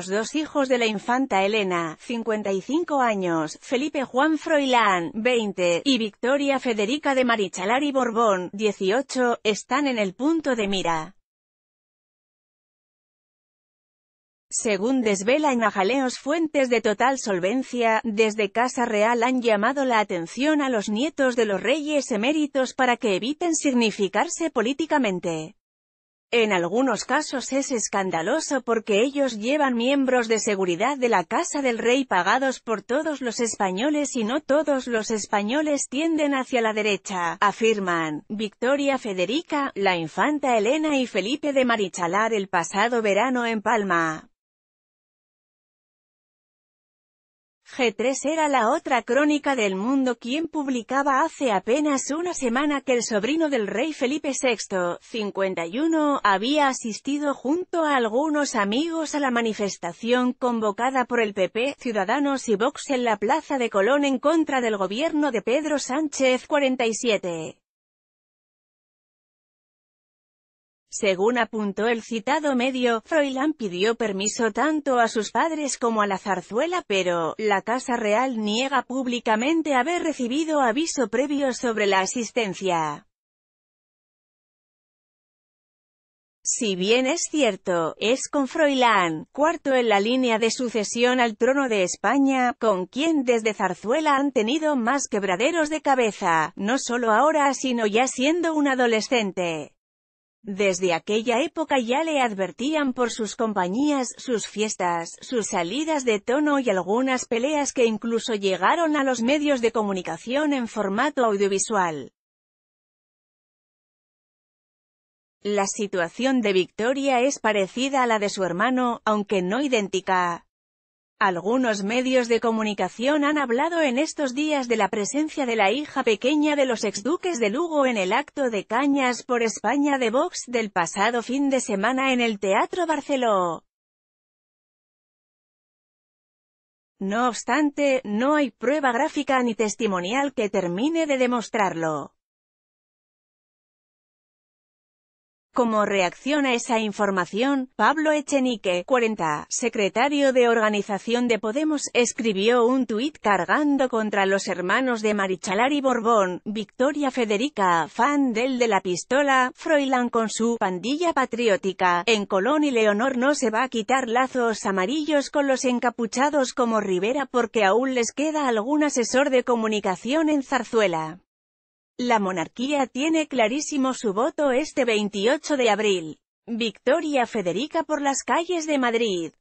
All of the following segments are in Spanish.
los dos hijos de la infanta Elena, 55 años, Felipe Juan Froilán, 20, y Victoria Federica de Marichalar y Borbón, 18, están en el punto de mira. Según desvela en Majaleos, fuentes de total solvencia, desde Casa Real han llamado la atención a los nietos de los reyes eméritos para que eviten significarse políticamente. En algunos casos es escandaloso porque ellos llevan miembros de seguridad de la Casa del Rey pagados por todos los españoles y no todos los españoles tienden hacia la derecha, afirman Victoria Federica, la infanta Elena y Felipe de Marichalar el pasado verano en Palma. G3 era la otra crónica del mundo quien publicaba hace apenas una semana que el sobrino del rey Felipe VI, 51, había asistido junto a algunos amigos a la manifestación convocada por el PP, Ciudadanos y Vox en la Plaza de Colón en contra del gobierno de Pedro Sánchez 47. Según apuntó el citado medio, Froilán pidió permiso tanto a sus padres como a la zarzuela pero, la Casa Real niega públicamente haber recibido aviso previo sobre la asistencia. Si bien es cierto, es con Froilán, cuarto en la línea de sucesión al trono de España, con quien desde Zarzuela han tenido más quebraderos de cabeza, no solo ahora sino ya siendo un adolescente. Desde aquella época ya le advertían por sus compañías, sus fiestas, sus salidas de tono y algunas peleas que incluso llegaron a los medios de comunicación en formato audiovisual. La situación de Victoria es parecida a la de su hermano, aunque no idéntica. Algunos medios de comunicación han hablado en estos días de la presencia de la hija pequeña de los exduques de Lugo en el acto de Cañas por España de Vox del pasado fin de semana en el Teatro Barceló. No obstante, no hay prueba gráfica ni testimonial que termine de demostrarlo. Como reacción a esa información, Pablo Echenique, 40, secretario de organización de Podemos, escribió un tuit cargando contra los hermanos de Marichalar y Borbón, Victoria Federica, fan del de la pistola, Froilán con su pandilla patriótica. En Colón y Leonor no se va a quitar lazos amarillos con los encapuchados como Rivera porque aún les queda algún asesor de comunicación en Zarzuela. La monarquía tiene clarísimo su voto este 28 de abril. Victoria Federica por las calles de Madrid.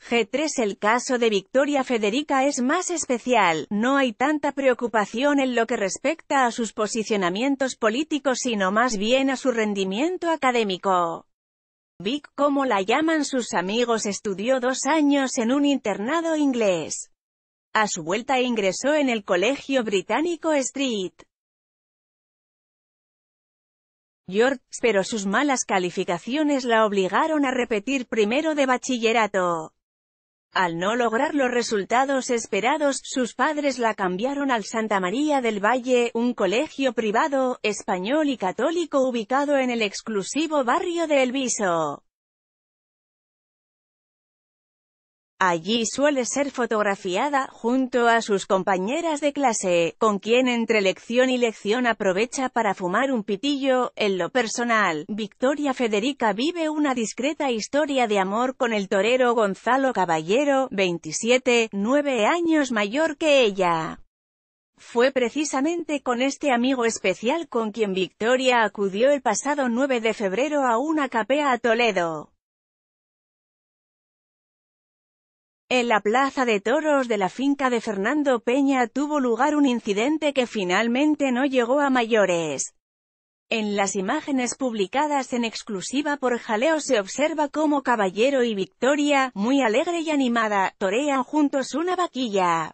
G3 El caso de Victoria Federica es más especial, no hay tanta preocupación en lo que respecta a sus posicionamientos políticos sino más bien a su rendimiento académico. Vic, como la llaman sus amigos, estudió dos años en un internado inglés. A su vuelta ingresó en el colegio británico Street York, pero sus malas calificaciones la obligaron a repetir primero de bachillerato. Al no lograr los resultados esperados, sus padres la cambiaron al Santa María del Valle, un colegio privado, español y católico ubicado en el exclusivo barrio de Elviso. Allí suele ser fotografiada, junto a sus compañeras de clase, con quien entre lección y lección aprovecha para fumar un pitillo. En lo personal, Victoria Federica vive una discreta historia de amor con el torero Gonzalo Caballero, 27, 9 años mayor que ella. Fue precisamente con este amigo especial con quien Victoria acudió el pasado 9 de febrero a una capea a Toledo. En la plaza de toros de la finca de Fernando Peña tuvo lugar un incidente que finalmente no llegó a mayores. En las imágenes publicadas en exclusiva por Jaleo se observa cómo Caballero y Victoria, muy alegre y animada, torean juntos una vaquilla.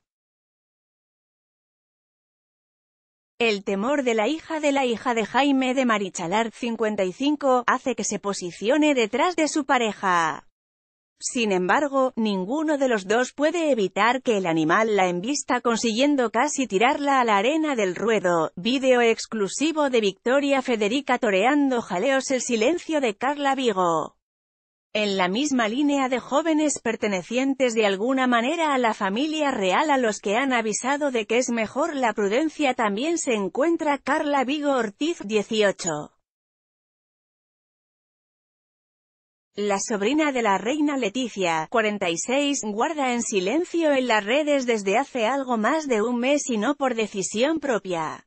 El temor de la hija de la hija de Jaime de Marichalar, 55, hace que se posicione detrás de su pareja. Sin embargo, ninguno de los dos puede evitar que el animal la embista consiguiendo casi tirarla a la arena del ruedo. Video exclusivo de Victoria Federica toreando jaleos El silencio de Carla Vigo. En la misma línea de jóvenes pertenecientes de alguna manera a la familia real a los que han avisado de que es mejor la prudencia también se encuentra Carla Vigo Ortiz 18. La sobrina de la reina Leticia, 46, guarda en silencio en las redes desde hace algo más de un mes y no por decisión propia.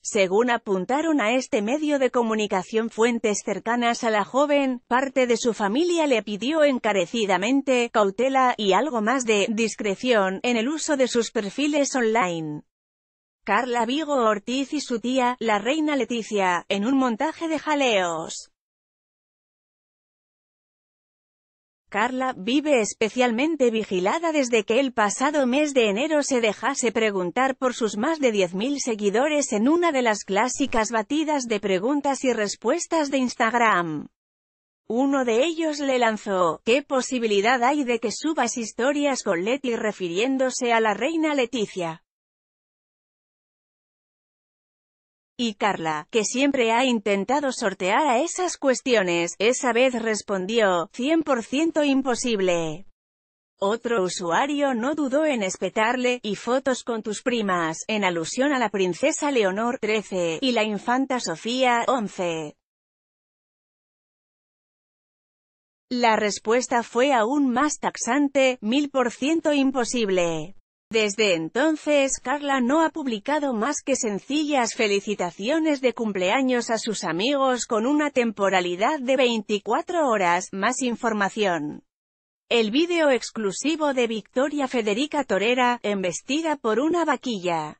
Según apuntaron a este medio de comunicación fuentes cercanas a la joven, parte de su familia le pidió encarecidamente cautela y algo más de discreción en el uso de sus perfiles online. Carla Vigo Ortiz y su tía, la reina Leticia, en un montaje de jaleos. Carla vive especialmente vigilada desde que el pasado mes de enero se dejase preguntar por sus más de 10.000 seguidores en una de las clásicas batidas de preguntas y respuestas de Instagram. Uno de ellos le lanzó, ¿qué posibilidad hay de que subas historias con Leti refiriéndose a la reina Leticia? Y Carla, que siempre ha intentado sortear a esas cuestiones, esa vez respondió, 100% imposible. Otro usuario no dudó en espetarle, y fotos con tus primas, en alusión a la princesa Leonor, 13, y la infanta Sofía, 11. La respuesta fue aún más taxante, 1000% imposible. Desde entonces Carla no ha publicado más que sencillas felicitaciones de cumpleaños a sus amigos con una temporalidad de 24 horas, más información. El vídeo exclusivo de Victoria Federica Torera, embestida por una vaquilla.